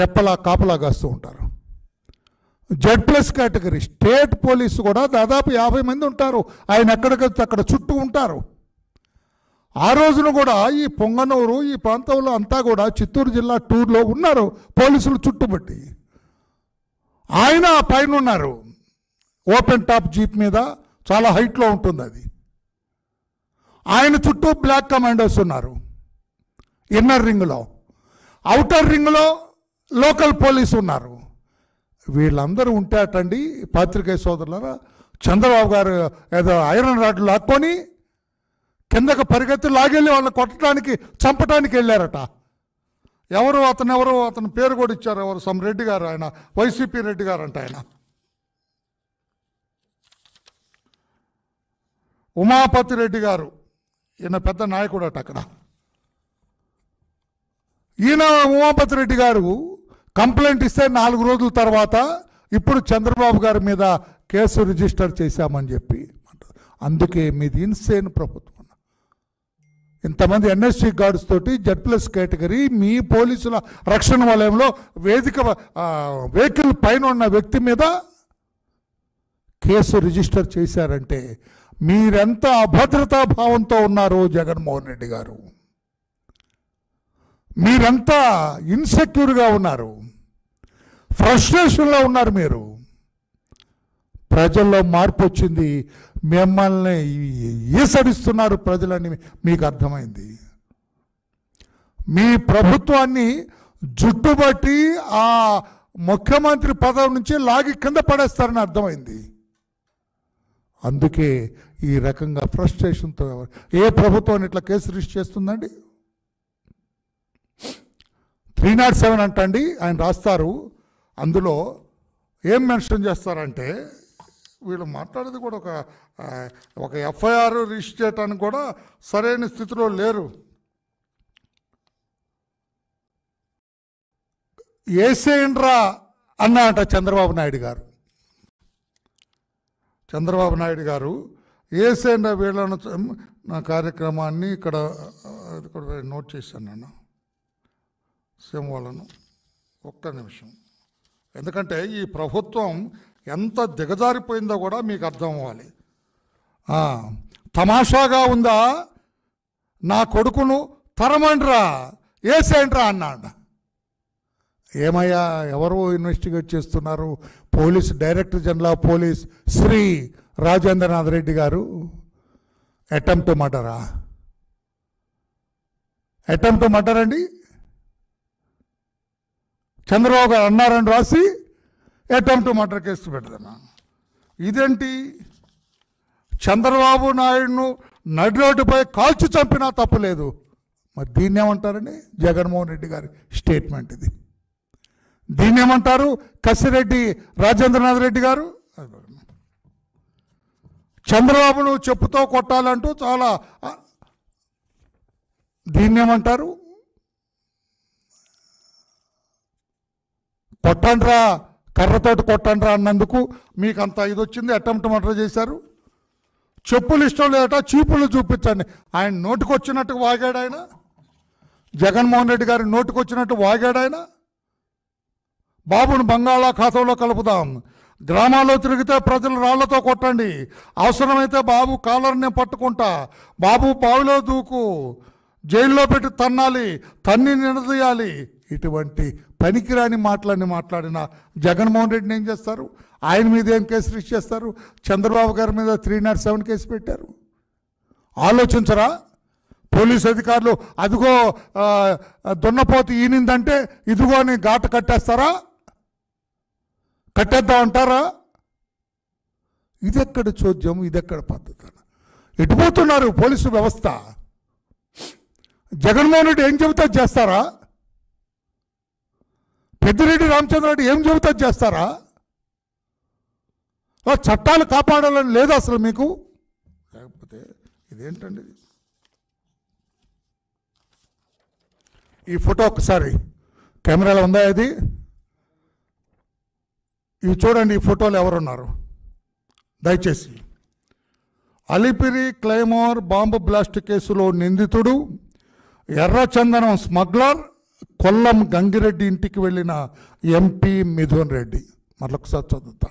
రెప్పలా కాపలా కాస్తూ ఉంటారు Z plus category state police కూడా దాదాపు యాభై మంది ఉంటారు ఆయన ఎక్కడికెళ్తే అక్కడ చుట్టూ ఉంటారు ఆ రోజున కూడా ఈ పొంగనూరు ఈ ప్రాంతంలో అంతా కూడా చిత్తూరు జిల్లా టూర్లో ఉన్నారు పోలీసులు చుట్టుబట్టి ఆయన పైన ఉన్నారు ఓపెన్ టాప్ జీప్ మీద చాలా హైట్లో ఉంటుంది అది ఆయన చుట్టూ బ్లాక్ కమాండర్స్ ఉన్నారు ఇన్నర్ రింగ్లో అవుటర్ రింగ్లో లోకల్ పోలీసు ఉన్నారు వీళ్ళందరూ ఉంటాటండి పాత్రికే సోదరుల చంద్రబాబు గారు ఏదో ఐరన్ రాడ్ లాక్కొని కిందకు పరిగెత్తి లాగెళ్ళి వాళ్ళని కొట్టడానికి చంపడానికి వెళ్ళారట ఎవరు అతను ఎవరు అతని పేరు కూడా ఇచ్చారు ఎవరు సమ్ రెడ్డి గారు ఆయన వైసీపీ రెడ్డి గారు అంట ఆయన ఉమాపతి రెడ్డి గారు ఈయన పెద్ద నాయకుడు అట అక్కడ ఈయన ఉమాపతి రెడ్డి గారు కంప్లైంట్ ఇస్తే నాలుగు రోజుల తర్వాత ఇప్పుడు చంద్రబాబు గారి మీద కేసు రిజిస్టర్ చేశామని చెప్పి అందుకే మీది ఇన్సేన్ ప్రభుత్వం ఇంతమంది ఎన్ఎస్సీ గార్డ్స్ తోటి జెడ్ ప్లస్ కేటగిరీ మీ పోలీసుల రక్షణ వలయంలో వేదిక వెహికల్ పైన ఉన్న వ్యక్తి మీద కేసు రిజిస్టర్ చేశారంటే మీరెంత అభద్రతా భావంతో ఉన్నారో జగన్మోహన్ రెడ్డి గారు మీరంతా ఇన్సెక్యూర్గా ఉన్నారు ఫ్రస్ట్రేషన్లో ఉన్నారు మీరు ప్రజల్లో మార్పు వచ్చింది మిమ్మల్ని ఈసరిస్తున్నారు ప్రజలని మీకు అర్థమైంది మీ ప్రభుత్వాన్ని జుట్టుబట్టి ఆ ముఖ్యమంత్రి పదవి నుంచి లాగి కింద పడేస్తారని అర్థమైంది అందుకే ఈ రకంగా ఫ్రస్ట్రేషన్తో ఏ ప్రభుత్వాన్ని ఇట్లా కేసు రిజిస్ట్ చేస్తుందండి త్రీ నాట్ సెవెన్ అంటండి ఆయన రాస్తారు అందులో ఏం మెన్షన్ చేస్తారంటే వీళ్ళు మాట్లాడేది కూడా ఒక ఒక ఎఫ్ఐఆర్ రిజిస్టర్ చేయడానికి కూడా సరైన స్థితిలో లేరు ఏసేయండ్రా అన్న అంట చంద్రబాబు నాయుడు గారు చంద్రబాబు నాయుడు గారు ఏసేయండ్రా వీళ్ళను కార్యక్రమాన్ని ఇక్కడ నోట్ చేశాను నన్ను సింహాలను ఒక్క నిమిషం ఎందుకంటే ఈ ప్రభుత్వం ఎంత దిగజారిపోయిందో కూడా మీకు అర్థం అవ్వాలి తమాషాగా ఉందా నా కొడుకును తరమండ్రా ఏసేంట్రా అన్నాడు ఏమయ్యా ఎవరు ఇన్వెస్టిగేట్ చేస్తున్నారు police director general of police Shri Rajendranath Reddy garu attempt మర్డరా attempt murder అండి చంద్రబాబు గారు అన్నారని రాసి అటెంప్ట్ మర్డర్ కేసు పెడదన్నా ఇదేంటి చంద్రబాబు నాయుడును నడిరోడ్డుపై కాల్చి చంపినా తప్పలేదు మరి దీన్ని ఏమంటారని జగన్మోహన్ రెడ్డి గారి స్టేట్మెంట్ ఇది దీన్ని ఏమంటారు కసిరెడ్డి రాజేంద్రనాథ్ రెడ్డి గారు చంద్రబాబును చెప్పుతో కొట్టాలంటూ చాలా దీన్ని ఏమంటారు కొట్టండ్రా కర్రతోటి కొట్టండ్రా అన్నందుకు మీకు అంత ఇది వచ్చింది అటెంప్ట్ మటర్ చేశారు చెప్పులు ఇష్టం లేట చీపులు చూపించండి ఆయన వచ్చినట్టు వాగాడు ఆయన జగన్మోహన్ రెడ్డి గారి వచ్చినట్టు వాగాడు ఆయన బాబును బంగాళాఖాతంలో కలుపుదాం గ్రామాల్లో తిరిగితే ప్రజలు రాళ్లతో కొట్టండి అవసరమైతే బాబు కాలర్నే పట్టుకుంటా బాబు బావిలో దూకు జైల్లో పెట్టి తన్నాలి తన్ని నిలదీయాలి ఇటువంటి పనికిరాని మాటలన్నీ మాట్లాడిన జగన్మోహన్ రెడ్డిని ఏం చేస్తారు ఆయన మీద ఏం కేసు రిజిస్ చేస్తారు చంద్రబాబు గారి మీద త్రీ నాట్ సెవెన్ కేసు పెట్టారు ఆలోచించరా పోలీసు అధికారులు అదిగో దున్నపోతు ఈనిందంటే ఇదిగో అని ఘాట కట్టేస్తారా కట్టేద్దాం అంటారా ఇదెక్కడ చోద్యం ఇదెక్కడ పద్ధతి ఎటుపోతున్నారు పోలీసు వ్యవస్థ జగన్మోహన్ రెడ్డి ఏం చెబుతా చేస్తారా పెద్దిరెడ్డి రామచంద్రరెడ్డి ఏం చెబుతా చేస్తారా చట్టాలు కాపాడాలని లేదు అసలు మీకు లేకపోతే ఇదేంటండి ఈ ఫోటో ఒకసారి కెమెరాలో ఉందా అది ఇవి చూడండి ఈ ఫోటోలు ఎవరున్నారు దయచేసి అలిపిరి క్లైమోర్ బాంబు బ్లాస్ట్ కేసులో నిందితుడు ఎర్రచందనం స్మగ్లర్ కొల్లం గంగిరెడ్డి ఇంటికి వెళ్ళిన ఎంపీ మిథున్ రెడ్డి మరొకసారి చదువుతా